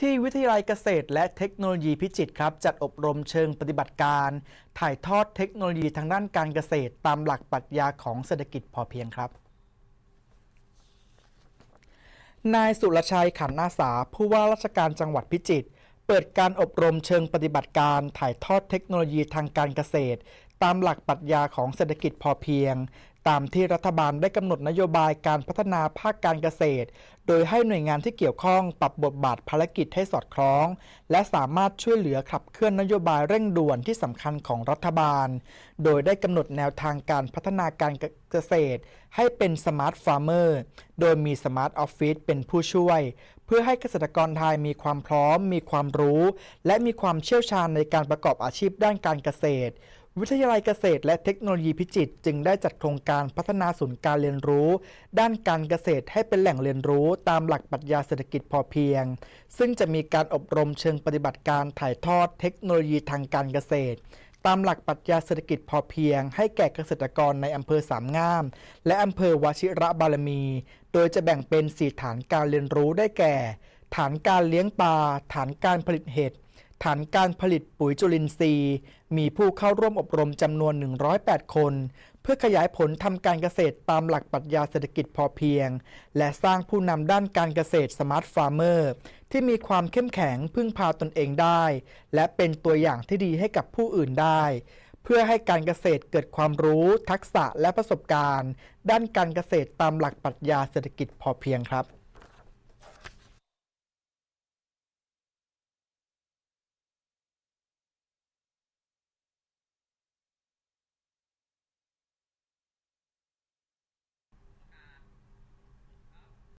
ที่วิทยาลัยเกษตรและเทคโนโลยีพิจิตรครับจัดอบรมเชิงปฏิบัติการ ถ่ายทอดเทคโนโลยีทางด้านการเกษตร ตามหลักปรัชญาของเศรษฐกิจพอเพียงครับ นายสุรชัยขันนาสาผู้ว่าราชการจังหวัดพิจิตรเปิดการอบรมเชิงปฏิบัติการ ถ่ายทอดเทคโนโลยีทางการเกษตร ตามหลักปรัชญาของเศรษฐกิจพอเพียงตามที่รัฐบาลได้กำหนดนโยบายการพัฒนาภาคการเกษตร โดยให้หน่วยงานที่เกี่ยวข้องปรับบทบาทภารกิจให้สอดคล้อง และสามารถช่วยเหลือขับเคลื่อนนโยบายเร่งด่วนที่สำคัญของรัฐบาล โดยได้กำหนดแนวทางการพัฒนาการเกษตร ให้เป็นสมาร์ทฟาร์มเมอร์ โดยมีสมาร์ทออฟฟิศเป็นผู้ช่วย เพื่อให้เกษตรกรไทยมีความพร้อมมีความรู้ และมีความเชี่ยวชาญในการประกอบอาชีพด้านการเกษตรวิทยาลัยเกษตรและเทคโนโลยีพิจิตรจึงได้จัดโครงการพัฒนาศูนย์การเรียนรู้ ด้านการเกษตรให้เป็นแหล่งเรียนรู้ ตามหลักปรัชญาเศรษฐกิจพอเพียง ซึ่งจะมีการอบรมเชิงปฏิบัติการถ่ายทอด เทคโนโลยีทางการเกษตร ตามหลักปรัชญาเศรษฐกิจพอเพียงให้แก่เกษตรกรในอำเภอสามงาม และอำเภอวชิระบารมี โดยจะแบ่งเป็นสีฐานการเรียนรู้ได้แก่ ฐานการเลี้ยงปลาฐานการผลิตเห็ดฐานการผลิตปุ๋ยจุลินทรีย์ มีผู้เข้าร่วมอบรมจำนวน 108 คน เพื่อขยายผลทำการเกษตรตามหลักปรัชญาเศรษฐกิจพอเพียง และสร้างผู้นำด้านการเกษตรสมาร์ทฟาร์เมอร์ที่มีความเข้มแข็งพึ่งพาตนเองได้ และเป็นตัวอย่างที่ดีให้กับผู้อื่นได้ เพื่อให้การเกษตรเกิดความรู้ ทักษะและประสบการณ์ ด้านการเกษตรตามหลักปรัชญาเศรษฐกิจพอเพียงครับ